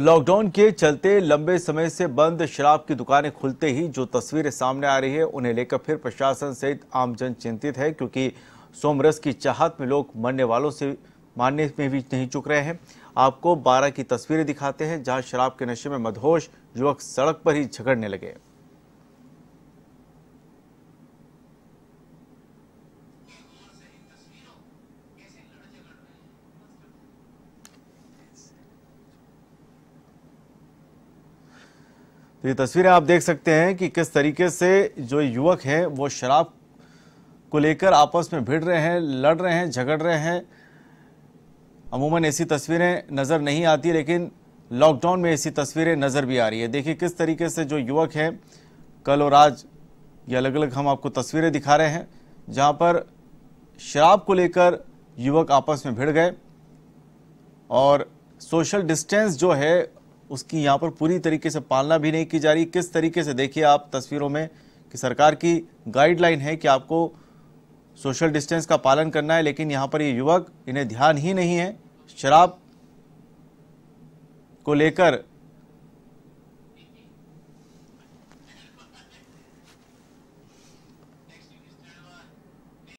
lockdown के चलते लंबे समय से बंद शराब की दुकानें खुलते ही जो तस्वीरें सामने आ रही है उन्हें लेकर फिर प्रशासन सहित आमजन चिंतित है क्योंकि सोमरस की चाहत में लोग मरने वालों से मानने में भी नहीं चुक रहे हैं आपको बारह की तस्वीरें दिखाते हैं जहां शराब के नशे में मधोश युवक सड़क पर ही झगड़ने लगे तो ये तस्वीरें आप देख सकते हैं कि किस तरीके से जो युवक हैं वो शराब को लेकर आपस में भिड़ रहे हैं लड़ रहे हैं झगड़ रहे हैं अमूमन ऐसी तस्वीरें नज़र नहीं आती लेकिन लॉकडाउन में ऐसी तस्वीरें नज़र भी आ रही है देखिए किस तरीके से जो युवक हैं कल और आज ये अलग अलग हम आपको तस्वीरें दिखा रहे हैं जहाँ पर शराब को लेकर युवक आपस में भिड़ गए और सोशल डिस्टेंस जो है उसकी यहाँ पर पूरी तरीके से पालना भी नहीं की जा रही किस तरीके से देखिए आप तस्वीरों में कि सरकार की गाइडलाइन है कि आपको सोशल डिस्टेंस का पालन करना है लेकिन यहाँ पर ये युवक इन्हें ध्यान ही नहीं है शराब को लेकर